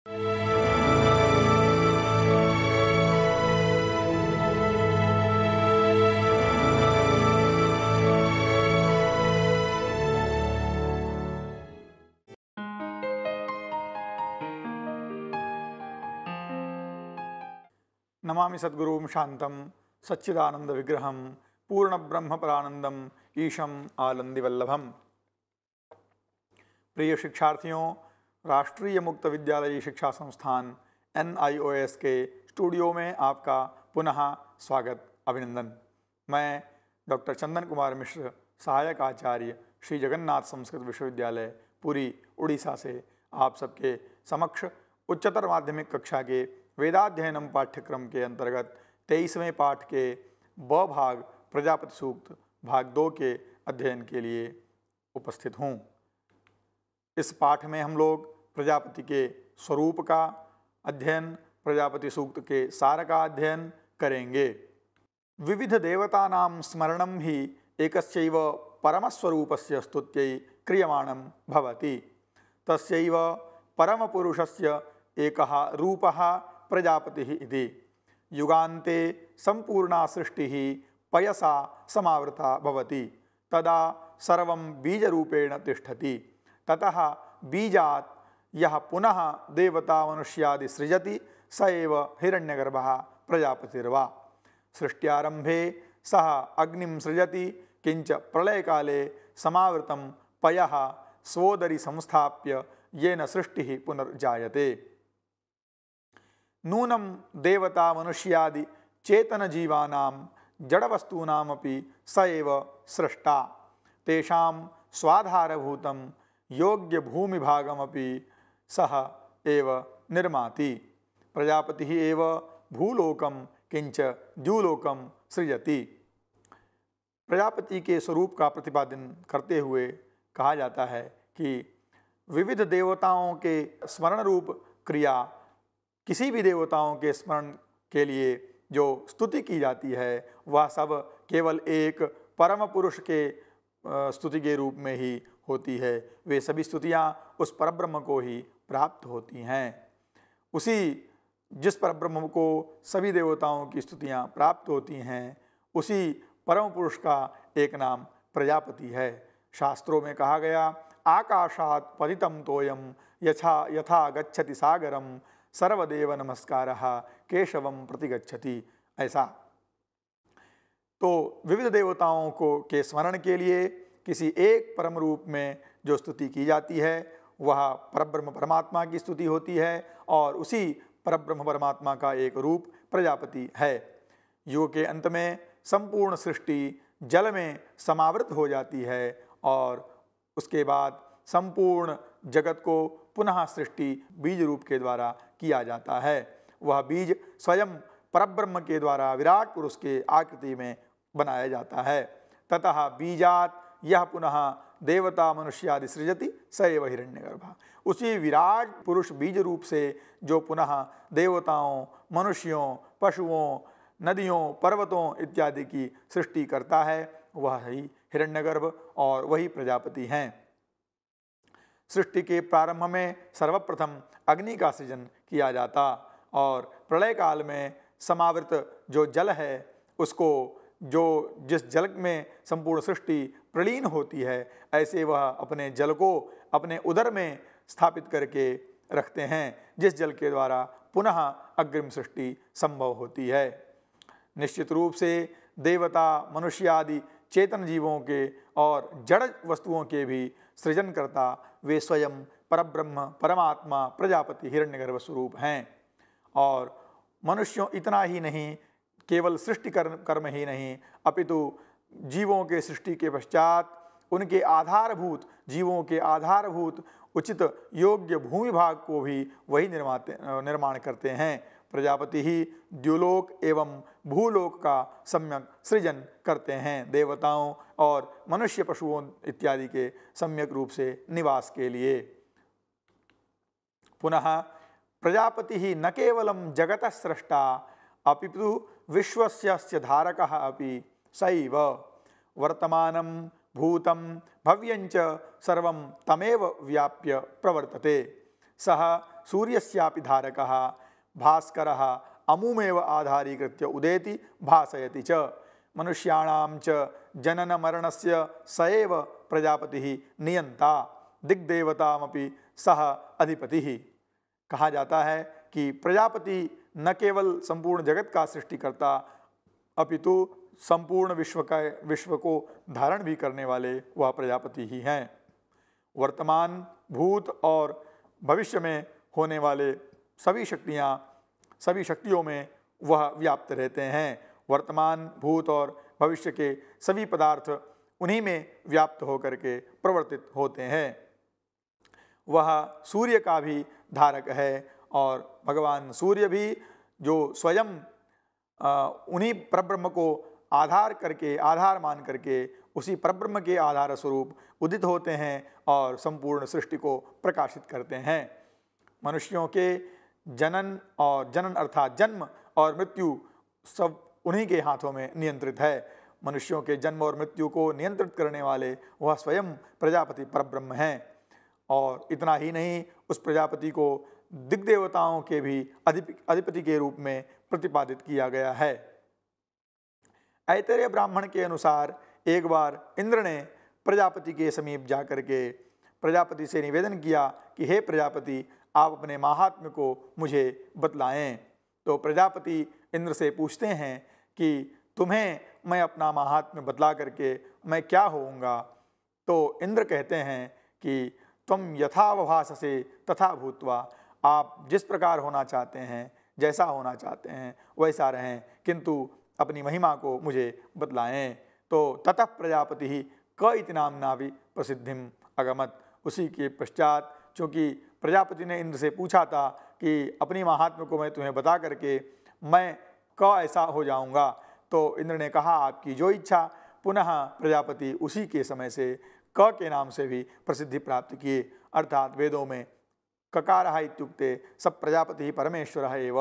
नमा नमामि सद्गुरुं शान्तं सच्चिदानन्दविग्रहं पूर्णब्रह्मपरानन्दम ईशम आलंदी वल्लभम प्रिय शिक्षार्थियों राष्ट्रीय मुक्त विद्यालयी शिक्षा संस्थान एन के स्टूडियो में आपका पुनः स्वागत अभिनंदन मैं डॉक्टर चंदन कुमार मिश्र सहायक आचार्य श्री जगन्नाथ संस्कृत विश्वविद्यालय पुरी उड़ीसा से आप सबके समक्ष उच्चतर माध्यमिक कक्षा के वेदाध्ययनम पाठ्यक्रम के अंतर्गत तेईसवें पाठ के ब भाग प्रजापति सूक्त भाग दो के अध्ययन के लिए उपस्थित हूँ इस पाठ में हम लोग प्रजापति के स्वरूप का अध्ययन प्रजापति सूक्त के सार का अध्ययन करेंगे विविध देवता स्मरण ही एक परमस्वरूप से स्तुत्य क्रियमाण भवती तस्व पुरुष से एक रूप प्रजापति युगाते संपूर्णा सृष्टि पयसा समावृता भवति तदा सर्व बीजरूपेण तिष्ठति ततः बीजात यह पुनः देवता मनुष्यादि सृजति स एव हिरण्यगर्भः प्रजापतिर्वा सृष्ट्यारंभे सह अग्नि सृजति किंच प्रलयकाले समावृतं पयः स्वोदरी संस्थाप्य येन सृष्टि पुनर्जायते नूनम देवता मनुष्यादि चेतन जीवानां जडवस्तूनामपि स एव सृष्टा तेषां स्वाधारभूतं योग्य भागमी सह एव निर्माति प्रजापति एव भूलोकम किंच द्यूलोकम सृजति प्रजापति के स्वरूप का प्रतिपादन करते हुए कहा जाता है कि विविध देवताओं के स्मरण रूप क्रिया किसी भी देवताओं के स्मरण के लिए जो स्तुति की जाती है वह सब केवल एक परम पुरुष के स्तुति के रूप में ही होती है वे सभी स्तुतियाँ उस परब्रह्म को ही प्राप्त होती हैं उसी जिस परब्रह्म को सभी देवताओं की स्तुतियाँ प्राप्त होती हैं उसी परम पुरुष का एक नाम प्रजापति है शास्त्रों में कहा गया आकाशात पतितम तोयम यथा यथा गच्छति सागरम सर्वदेव नमस्कार केशवम प्रतिगच्छति ऐसा तो विविध देवताओं को के स्मरण के लिए किसी एक परम रूप में जो स्तुति की जाती है वह परब्रह्म परमात्मा की स्तुति होती है और उसी परब्रह्म परमात्मा का एक रूप प्रजापति है युग के अंत में संपूर्ण सृष्टि जल में समावृत हो जाती है और उसके बाद संपूर्ण जगत को पुनः सृष्टि बीज रूप के द्वारा किया जाता है वह बीज स्वयं परब्रह्म के द्वारा विराट पुरुष के आकृति में बनाया जाता है तथा बीजात यह पुनः देवता मनुष्यादि सृजति स एव हिरण्यगर्भ उसी विराट पुरुष बीज रूप से जो पुनः देवताओं मनुष्यों पशुओं नदियों पर्वतों इत्यादि की सृष्टि करता है वह ही हिरण्यगर्भ और वही प्रजापति हैं सृष्टि के प्रारंभ में सर्वप्रथम अग्नि का सृजन किया जाता और प्रलय काल में समावृत जो जल है उसको जो जिस जल में संपूर्ण सृष्टि प्रलीन होती है ऐसे वह अपने जल को अपने उदर में स्थापित करके रखते हैं जिस जल के द्वारा पुनः अग्रिम सृष्टि संभव होती है निश्चित रूप से देवता मनुष्य आदि चेतन जीवों के और जड़ वस्तुओं के भी सृजनकर्ता वे स्वयं परब्रह्म परमात्मा प्रजापति हिरण्यगर्भ स्वरूप हैं और मनुष्यों इतना ही नहीं केवल सृष्टि कर्म कर्म ही नहीं अपितु जीवों के सृष्टि के पश्चात उनके आधारभूत जीवों के आधारभूत उचित योग्य भूमि भाग को भी वही निर्माते निर्माण करते हैं प्रजापति ही द्युलोक एवं भूलोक का सम्यक सृजन करते हैं देवताओं और मनुष्य पशुओं इत्यादि के सम्यक रूप से निवास के लिए पुनः प्रजापति ही न केवलम जगत सृष्टा अपितु विश्वस्य धारक अभी सैव वर्तमान भूत भव्यंच सर्व तमेव व्याप्य प्रवर्तते सह सूर्यस्यापि धारक भास्कर अमुमेव आधारीकृत उदेति भाषयती च मनुष्याणां च जननमरणस्य स एव नियंता दिग्देवता सह अधिपति कहा जाता है कि प्रजापति न केवल संपूर्ण जगत का सृष्टिकर्ता अपितु संपूर्ण विश्व का विश्व को धारण भी करने वाले वह प्रजापति ही हैं वर्तमान भूत और भविष्य में होने वाले सभी शक्तियाँ सभी शक्तियों में वह व्याप्त रहते हैं वर्तमान भूत और भविष्य के सभी पदार्थ उन्हीं में व्याप्त होकर के प्रवर्तित होते हैं वह सूर्य का भी धारक है और भगवान सूर्य भी जो स्वयं उन्हीं परब्रह्म को आधार करके आधार मान करके उसी परब्रह्म के आधार स्वरूप उदित होते हैं और संपूर्ण सृष्टि को प्रकाशित करते हैं मनुष्यों के जनन और जनन अर्थात जन्म और मृत्यु सब उन्हीं के हाथों में नियंत्रित है मनुष्यों के जन्म और मृत्यु को नियंत्रित करने वाले वह स्वयं प्रजापति परब्रह्म हैं और इतना ही नहीं उस प्रजापति को दिग्देवताओं के भी अधिप अधिपति के रूप में प्रतिपादित किया गया है ऐतरे ब्राह्मण के अनुसार एक बार इंद्र ने प्रजापति के समीप जा के प्रजापति से निवेदन किया कि हे प्रजापति आप अपने महात्म्य को मुझे बतलाएं तो प्रजापति इंद्र से पूछते हैं कि तुम्हें मैं अपना महात्म्य बतला करके मैं क्या होऊंगा तो इंद्र कहते हैं कि तुम यथावभाष से तथा भूतवा आप जिस प्रकार होना चाहते हैं जैसा होना चाहते हैं वैसा रहें किंतु अपनी महिमा को मुझे बतलाएं तो ततः प्रजापति ही क इतनाम भी प्रसिद्धिम अगमत उसी के पश्चात चूँकि प्रजापति ने इंद्र से पूछा था कि अपनी महात्मा को मैं तुम्हें बता करके मैं क ऐसा हो जाऊँगा तो इंद्र ने कहा आपकी जो इच्छा पुनः प्रजापति उसी के समय से क के नाम से भी प्रसिद्धि प्राप्त किए अर्थात वेदों में ककार इत्युक्ते सब प्रजापति परमेश्वर है एव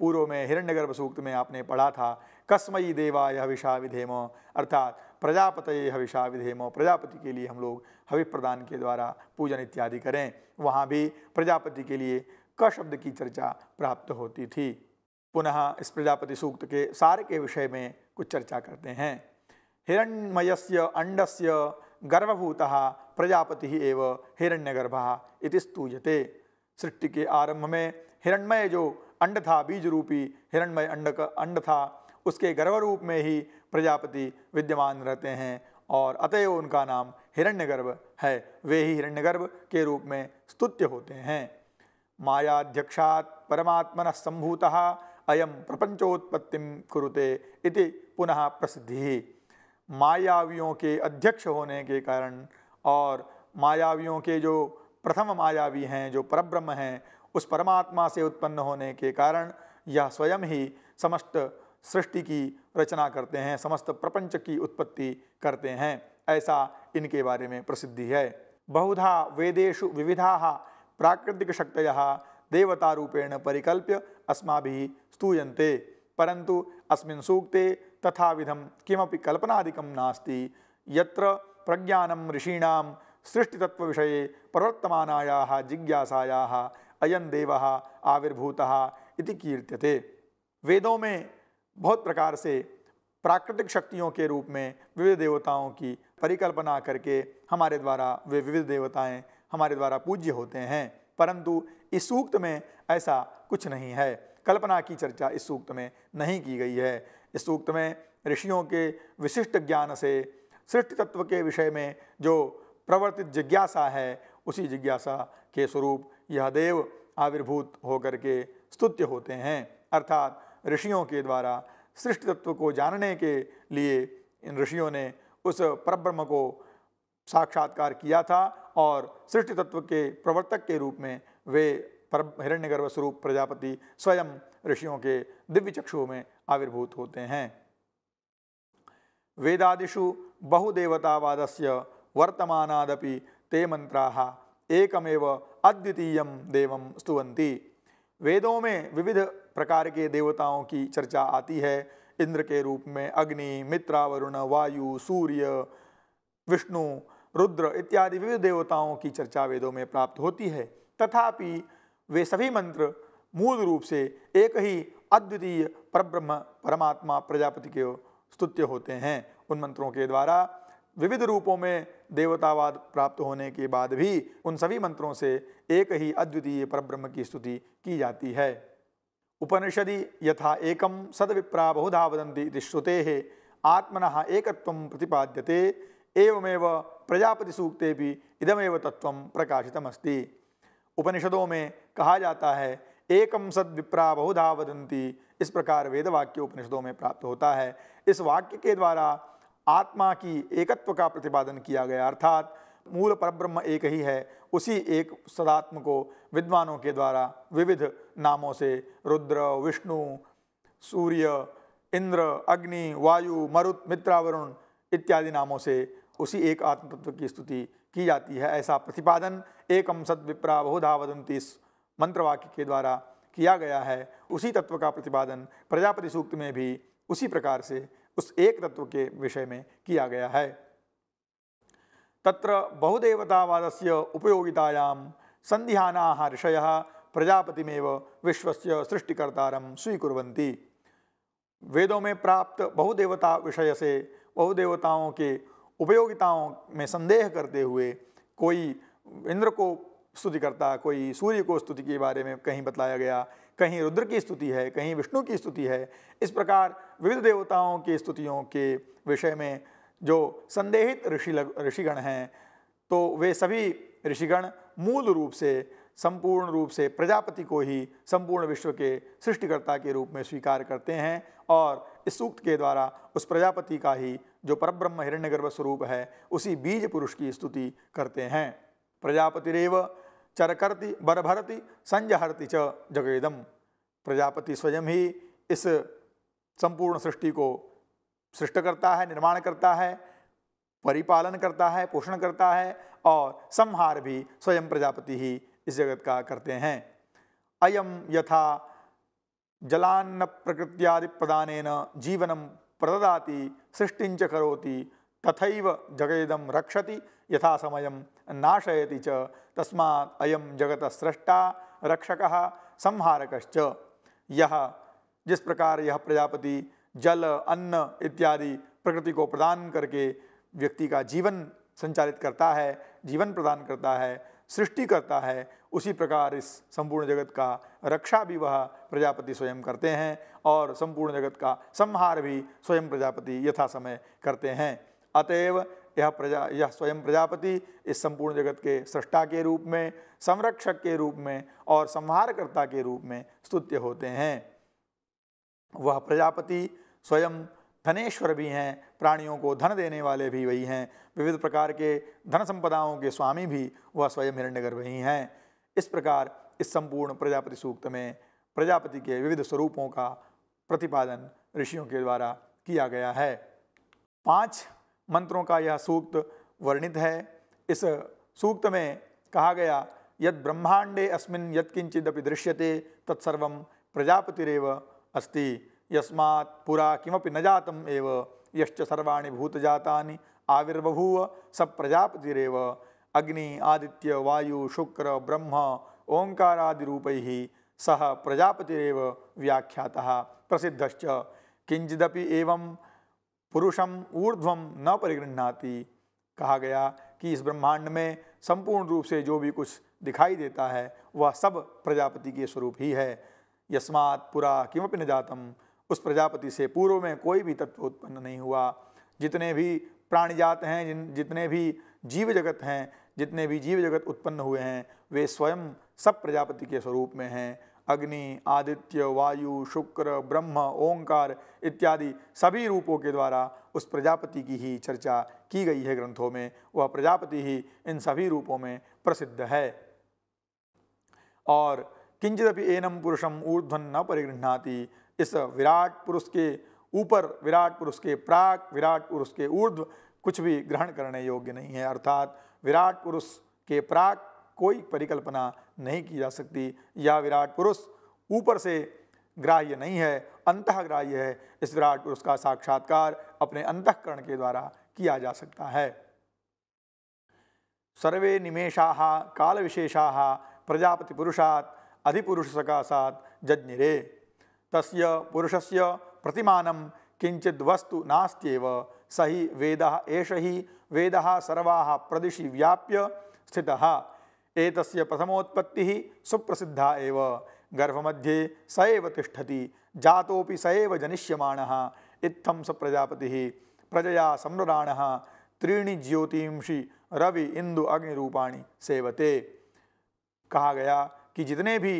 पूर्व में हिरण्यगर्भ सूक्त में आपने पढ़ा था कस्मयी देवा यह हविषा विधेम अर्थात प्रजापत हविषा विधेम प्रजापति के लिए हम लोग हवि प्रदान के द्वारा पूजन इत्यादि करें वहाँ भी प्रजापति के लिए क शब्द की चर्चा प्राप्त होती थी पुनः इस प्रजापति सूक्त के सार के विषय में कुछ चर्चा करते हैं हिरण्यमयस्य अंडस्य गर्भभूत प्रजापति ही एव हिरण्यगर्भ इति स्तूयते सृष्टि के आरंभ में हिरण्मय जो अंड था बीज रूपी हिरण्मय अंड का अंड था उसके गर्भ रूप में ही प्रजापति विद्यमान रहते हैं और अतएव उनका नाम हिरण्यगर्भ है वे ही हिरण्यगर्भ के रूप में स्तुत्य होते हैं मायाध्यक्षा परमात्मन सम्भूतः अयम प्रपंचोत्पत्ति कुरुते इति पुनः प्रसिद्धि मायावियों के अध्यक्ष होने के कारण और मायावियों के जो प्रथम मायावी हैं जो परब्रह्म हैं उस परमात्मा से उत्पन्न होने के कारण यह स्वयं ही समस्त सृष्टि की रचना करते हैं समस्त प्रपंच की उत्पत्ति करते हैं ऐसा इनके बारे में प्रसिद्धि है बहुधा वेदेशु विविधा प्राकृतिक शक्तय देवता रूपेण परिकल्प्य अस्मा स्तूयते परंतु अस्मिन् सूक्ते तथा विधम किमपि कल्पनादिकं नास्ति यत्र प्रज्ञानं ऋषीणां सृष्टितत्वविषये प्रवर्तमानायाः जिज्ञासायाः अयं देवः आविर्भूतः इति कीर्त्यते वेदों में बहुत प्रकार से प्राकृतिक शक्तियों के रूप में विविध देवताओं की परिकल्पना करके हमारे द्वारा वे विविध देवताएं हमारे द्वारा पूज्य होते हैं परंतु इस सूक्त में ऐसा कुछ नहीं है कल्पना की चर्चा इस सूक्त में नहीं की गई है इस सूक्त में ऋषियों के विशिष्ट ज्ञान से सृष्टि तत्व के विषय में जो प्रवर्तित जिज्ञासा है उसी जिज्ञासा के स्वरूप यह देव आविर्भूत होकर के स्तुत्य होते हैं अर्थात ऋषियों के द्वारा सृष्टि तत्व को जानने के लिए इन ऋषियों ने उस परब्रह्म को साक्षात्कार किया था और सृष्टि तत्व के प्रवर्तक के रूप में वे पर हिरण्यगर्भ स्वरूप प्रजापति स्वयं ऋषियों के दिव्य चक्षु में आविर्भूत होते हैं वेदादिषु बहुदेवतावाद से वर्तमानादपि ते मंत्रा एकमेव अद्वितीय देव स्तुवती वेदों में विविध प्रकार के देवताओं की चर्चा आती है इंद्र के रूप में अग्नि मित्रा वरुण वायु सूर्य विष्णु रुद्र इत्यादि विविध देवताओं की चर्चा वेदों में प्राप्त होती है तथापि वे सभी मंत्र मूल रूप से एक ही अद्वितीय परब्रह्म परमात्मा प्रजापति के स्तुत्य होते हैं उन मंत्रों के द्वारा विविध रूपों में देवतावाद प्राप्त होने के बाद भी उन सभी मंत्रों से एक ही अद्वितीय परब्रह्म की स्तुति की जाती है उपनिषदि यथा एकम सदविप्रा बहुधा वदंती श्रुते आत्मन एक प्रतिपाद्यते एवमेव प्रजापति सूक्ते भी इदमेव तत्व प्रकाशितमस्ति उपनिषदों में कहा जाता है एकम सद विप्रा बहुधा वदंती इस प्रकार वेद वाक्य उपनिषदों में प्राप्त होता है इस वाक्य के द्वारा आत्मा की एकत्व का प्रतिपादन किया गया अर्थात मूल परब्रह्म एक ही है उसी एक सदात्म को विद्वानों के द्वारा विविध नामों से रुद्र विष्णु सूर्य इंद्र अग्नि वायु मरुत मित्रावरुण इत्यादि नामों से उसी एक आत्म तत्व की स्तुति की जाती है ऐसा प्रतिपादन एकम सद विप्रा बहुधा वदंती मंत्रवाक्य के द्वारा किया गया है उसी तत्व का प्रतिपादन प्रजापति सूक्त में भी उसी प्रकार से उस एक तत्व के विषय में किया गया है तत्र बहुदेवतावाद से उपयोगितायां संध्याना ऋषय प्रजापतिमेव विश्व सृष्टिकर्ता स्वीकुवती वेदों में प्राप्त बहुदेवता विषय से बहुदेवताओं के उपयोगिताओं में संदेह करते हुए कोई इंद्र को स्तुति करता कोई सूर्य को स्तुति के बारे में कहीं बतलाया गया कहीं रुद्र की स्तुति है कहीं विष्णु की स्तुति है इस प्रकार विविध देवताओं की स्तुतियों के विषय में जो संदेहित ऋषि ऋषिगण हैं तो वे सभी ऋषिगण मूल रूप से संपूर्ण रूप से प्रजापति को ही संपूर्ण विश्व के सृष्टिकर्ता के रूप में स्वीकार करते हैं और इस सूक्त के द्वारा उस प्रजापति का ही जो परब्रह्म हिरण्यगर्भ स्वरूप है उसी बीज पुरुष की स्तुति करते हैं प्रजापतिरेव चरकर्ति बरभरति संजहरति च जगेदम प्रजापति स्वयं ही इस संपूर्ण सृष्टि को सृष्ट करता है निर्माण करता है परिपालन करता है पोषण करता है और संहार भी स्वयं प्रजापति ही इस जगत का करते हैं अयम यथा जलान्न प्रकृत्यादि प्रदान जीवनम प्रददाति सृष्टिंच करोति तथैव जगेदम रक्षति यथा समय नाशयति च तस्मात् अयम जगत स्रष्टा रक्षक संहारक यह जिस प्रकार यह प्रजापति जल अन्न इत्यादि प्रकृति को प्रदान करके व्यक्ति का जीवन संचालित करता है जीवन प्रदान करता है सृष्टि करता है उसी प्रकार इस संपूर्ण जगत का रक्षा भी वह प्रजापति स्वयं करते हैं और संपूर्ण जगत का संहार भी स्वयं प्रजापति यथा समय करते हैं अतएव यह प्रजा यह स्वयं प्रजापति इस संपूर्ण जगत के सृष्टा के रूप में संरक्षक के रूप में और संहारकर्ता के रूप में स्तुत्य होते हैं वह प्रजापति स्वयं धनेश्वर भी हैं प्राणियों को धन देने वाले भी वही हैं विविध प्रकार के धन संपदाओं के स्वामी भी वह स्वयं हिरण्यगर वही हैं इस प्रकार इस संपूर्ण प्रजापति सूक्त में प्रजापति के विविध स्वरूपों का प्रतिपादन ऋषियों के द्वारा किया गया है पांच मंत्रों का यह सूक्त वर्णित है इस सूक्त में कहा गया यद ब्रह्मांडे अस्मिन यत्किंचिदपि दृश्यते तत्सर्वम प्रजापतिरव अस्ति यस्मा पुरा कि न जात यर्वाणी भूतजाता आविर्बूव स प्रजापतिर अग्नि आदित्य वायु शुक्र ब्रह्म ओंकारादिपै सह प्रजापतिर व्याख्या प्रसिद्ध किंचिदपि एवं पुरुषम ऊर्ध्वम न परिगृहती कहा गया कि इस ब्रह्मांड में संपूर्ण रूप से जो भी कुछ दिखाई देता है वह सब प्रजापति के स्वरूप ही है यस्मात् पुरा किमपि न जातम उस प्रजापति से पूर्व में कोई भी तत्व उत्पन्न नहीं हुआ जितने भी प्राणी जात हैं जिन जितने भी जीव जगत हैं जितने भी जीव जगत उत्पन्न हुए हैं वे स्वयं सब प्रजापति के स्वरूप में हैं अग्नि आदित्य वायु शुक्र ब्रह्म ओंकार इत्यादि सभी रूपों के द्वारा उस प्रजापति की ही चर्चा की गई है ग्रंथों में वह प्रजापति ही इन सभी रूपों में प्रसिद्ध है और किंचित एनम पुरुषम ऊर्ध्वन न परिगृहति इस विराट पुरुष के ऊपर विराट पुरुष के प्राक विराट पुरुष के ऊर्ध्व कुछ भी ग्रहण करने योग्य नहीं है अर्थात विराट पुरुष के प्राक कोई परिकल्पना नहीं की जा सकती यह विराट पुरुष ऊपर से ग्राह्य नहीं है अंतग्राह्य है इस विराट पुरुष का साक्षात्कार अपने अंतकरण के द्वारा किया जा सकता है सर्वे निमेशा काल विशेषा प्रजापति पुरुषात् सकाशा जज्ञिरे तस्य पुरुषस्य प्रतिमा किञ्चिद् वस्तु स ही वेद एष ही वेद सर्वा प्रदिशि व्याप्य स्थित एक प्रथमोत्पत्ति सुप्रसिद्धा एव गर्भमध्ये सवती जा सनिष्यण जातोऽपि स प्रजापति प्रजया समृराण त्रीणि ज्योतिषी रवि इंदु अग्निरूपाणी सेवते कहा गया कि जितने भी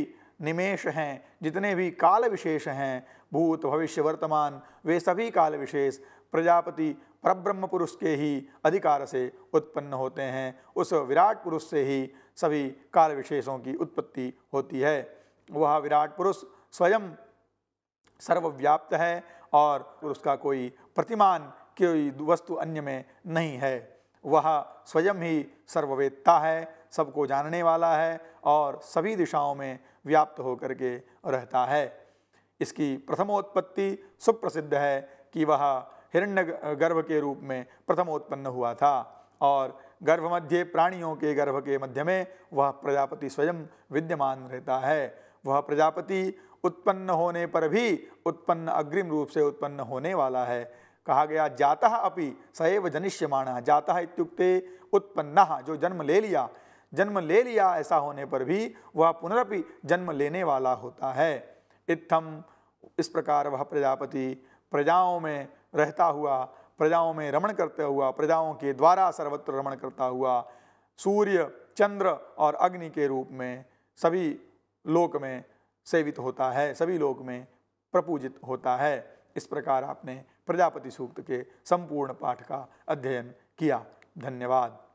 निमेश हैं जितने भी काल विशेष हैं भूत भविष्य वर्तमान वे सभी काल विशेष प्रजापति परब्रह्म पुरुष के ही अधिकार से उत्पन्न होते हैं उस विराट पुरुष से ही सभी काल विशेषों की उत्पत्ति होती है वह विराट पुरुष स्वयं सर्वव्याप्त है और उसका कोई प्रतिमान कोई वस्तु अन्य में नहीं है वह स्वयं ही सर्ववेत्ता है सबको जानने वाला है और सभी दिशाओं में व्याप्त होकर के रहता है इसकी प्रथमोत्पत्ति सुप्रसिद्ध है कि वह हिरण्य गर्भ के रूप में प्रथम उत्पन्न हुआ था और गर्भ मध्य प्राणियों के गर्भ के मध्य में वह प्रजापति स्वयं विद्यमान रहता है वह प्रजापति उत्पन्न होने पर भी उत्पन्न अग्रिम रूप से उत्पन्न होने वाला है कहा गया जाता अपि सैव जनिष्यमाण जाता इत्युक्ते उत्पन्ना जो जन्म ले लिया जन्म ले लिया ऐसा होने पर भी वह पुनरपि जन्म लेने वाला होता है इत्थम इस प्रकार वह प्रजापति प्रजाओं में रहता हुआ प्रजाओं में रमण करता हुआ प्रजाओं के द्वारा सर्वत्र रमण करता हुआ सूर्य चंद्र और अग्नि के रूप में सभी लोक में सेवित होता है सभी लोक में प्रपूजित होता है इस प्रकार आपने प्रजापति सूक्त के संपूर्ण पाठ का अध्ययन किया धन्यवाद